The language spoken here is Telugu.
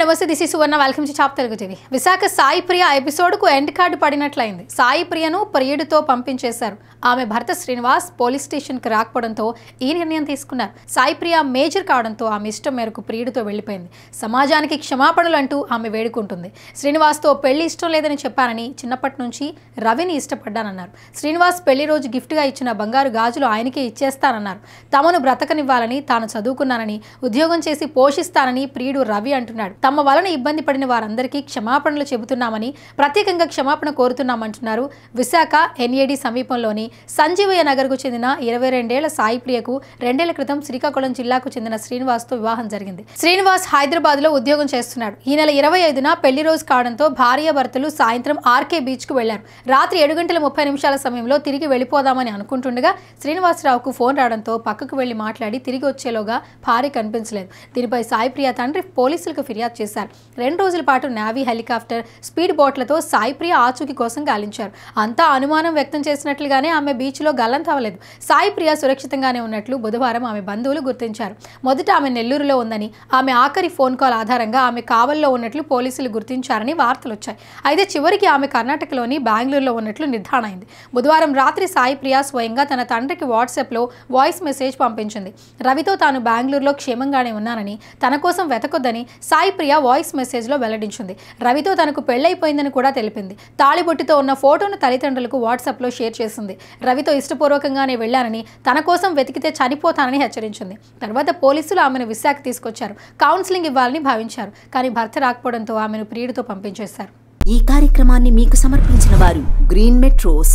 నమస్తే this is Suvarna welcome to చాప్ తెలుగు టీవీ విశాఖ సాయి ప్రియ ఎపిసోడ్కు ఎండ్ కార్డు పడినట్లయింది సాయి ప్రియను ప్రియుడితో పంపించేశారు ఆమె భర్త శ్రీనివాస్ పోలీస్ స్టేషన్కి రాకపోవడంతో ఈ నిర్ణయం తీసుకున్నారు సాయి ప్రియ మేజర్ కావడంతో ఆమె ఇష్టం మేరకు ప్రియుడితో వెళ్ళిపోయింది సమాజానికి క్షమాపణలు అంటూ ఆమె వేడుకుంటుంది శ్రీనివాస్తో పెళ్లి ఇష్టం లేదని చెప్పానని చిన్నప్పటి నుంచి రవిని ఇష్టపడ్డానన్నారు శ్రీనివాస్ పెళ్లి రోజు గిఫ్ట్గా ఇచ్చిన బంగారు గాజులు ఆయనకే ఇచ్చేస్తానన్నారు తమను బ్రతకనివ్వాలని తాను చదువుకున్నానని ఉద్యోగం చేసి పోషిస్తానని ప్రియుడు రవి అంటున్నాడు తమ వలన ఇబ్బంది పడిన వారందరికీ క్షమాపణలు చెబుతున్నామని ప్రత్యేకంగా క్షమాపణ కోరుతున్నామంటున్నారు విశాఖ ఎన్ఏడి సమీపంలోని సంజీవయ్య నగర్కు చెందిన ఇరవై రెండేళ్ల సాయి ప్రియకు రెండేళ్ల క్రితం శ్రీకాకుళం జిల్లాకు చెందిన శ్రీనివాస్తో వివాహం జరిగింది శ్రీనివాస్ హైదరాబాద్లో ఉద్యోగం చేస్తున్నాడు ఈ నెల ఇరవై ఐదున పెళ్లి రోజు కావడంతో భార్యాభర్తలు సాయంత్రం ఆర్కే బీచ్కు వెళ్లారు రాత్రి ఏడు గంటల ముప్పై నిమిషాల సమయంలో తిరిగి వెళ్ళిపోదామని అనుకుంటుండగా శ్రీనివాసరావుకు ఫోన్ రావడంతో పక్కకు వెళ్లి మాట్లాడి తిరిగి వచ్చేలోగా భార్య కనిపించలేదు దీనిపై సాయి ప్రియ తండ్రి పోలీసులకు ఫిర్యాదు చేశారు రెండు రోజుల పాటు నావీ హెలికాప్టర్ స్పీడ్ బోట్లతో సాయిప్రియ ఆచూకీ కోసం గాలించారు అంతా అనుమానం వ్యక్తం చేసినట్లుగానే ఆమె బీచ్లో సాయి సాయిప్రియ సురక్షితంగానే ఉన్నట్లు బుధవారం ఆమె బంధువులు గుర్తించారు మొదట ఆమె నెల్లూరులో ఉందని ఆమె ఆఖరి ఫోన్ కాల్ ఆధారంగా ఆమె కావల్లో ఉన్నట్లు పోలీసులు గుర్తించారని వార్తలు వచ్చాయి అయితే చివరికి ఆమె కర్ణాటకలోని బెంగళూరులో ఉన్నట్లు నిర్ధారణ అయింది బుధవారం రాత్రి సాయిప్రియ స్వయంగా తన తండ్రికి వాట్సాప్లో వాయిస్ మెసేజ్ పంపించింది రవితో తాను బెంగళూరులో క్షేమంగానే ఉన్నానని తన కోసం వెతకొద్దని సాయిప్రియ ఐశ్వర్య వాయిస్ మెసేజ్లో వెల్లడించింది రవితో తనకు పెళ్ళైపోయిందని కూడా తెలిపింది తాళిబొట్టితో ఉన్న ఫోటోను తల్లిదండ్రులకు వాట్సాప్లో షేర్ చేసింది రవితో ఇష్టపూర్వకంగానే వెళ్ళానని తన కోసం వెతికితే చనిపోతానని హెచ్చరించింది తర్వాత పోలీసులు ఆమెను విశాఖ తీసుకొచ్చారు కౌన్సిలింగ్ ఇవ్వాలని భావించారు కానీ భర్త రాకపోవడంతో ఆమెను ప్రియుడితో పంపించేశారు ఈ కార్యక్రమాన్ని మీకు సమర్పించిన వారు గ్రీన్ మెట్రోస్